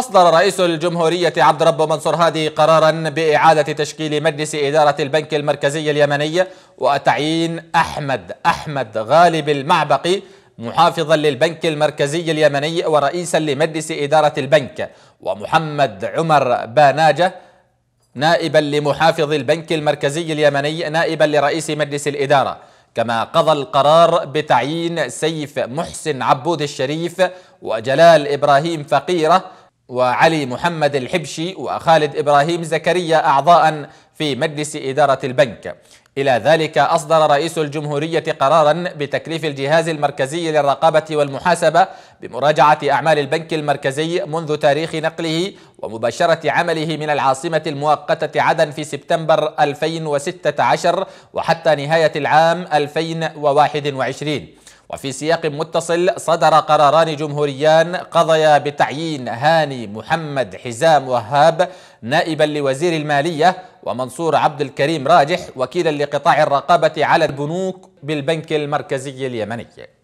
أصدر رئيس الجمهورية عبد رب منصور هادي قرارا بإعادة تشكيل مجلس إدارة البنك المركزي اليمني وتعيين أحمد أحمد غالب المعبقي محافظا للبنك المركزي اليمني ورئيسا لمجلس إدارة البنك ومحمد عمر باناجة نائبا لمحافظ البنك المركزي اليمني نائبا لرئيس مجلس الإدارة كما قضى القرار بتعيين سيف محسن عبود الشريف وجلال إبراهيم فقيره وعلي محمد الحبشي وخالد إبراهيم زكريا أعضاء في مجلس إدارة البنك إلى ذلك أصدر رئيس الجمهورية قرارا بتكليف الجهاز المركزي للرقابة والمحاسبة بمراجعة أعمال البنك المركزي منذ تاريخ نقله ومباشرة عمله من العاصمة المؤقتة عدن في سبتمبر 2016 وحتى نهاية العام 2021 وفي سياق متصل صدر قراران جمهوريان قضيا بتعيين هاني محمد حزام وهاب نائبا لوزير المالية ومنصور عبد الكريم راجح وكيلا لقطاع الرقابة على البنوك بالبنك المركزي اليمني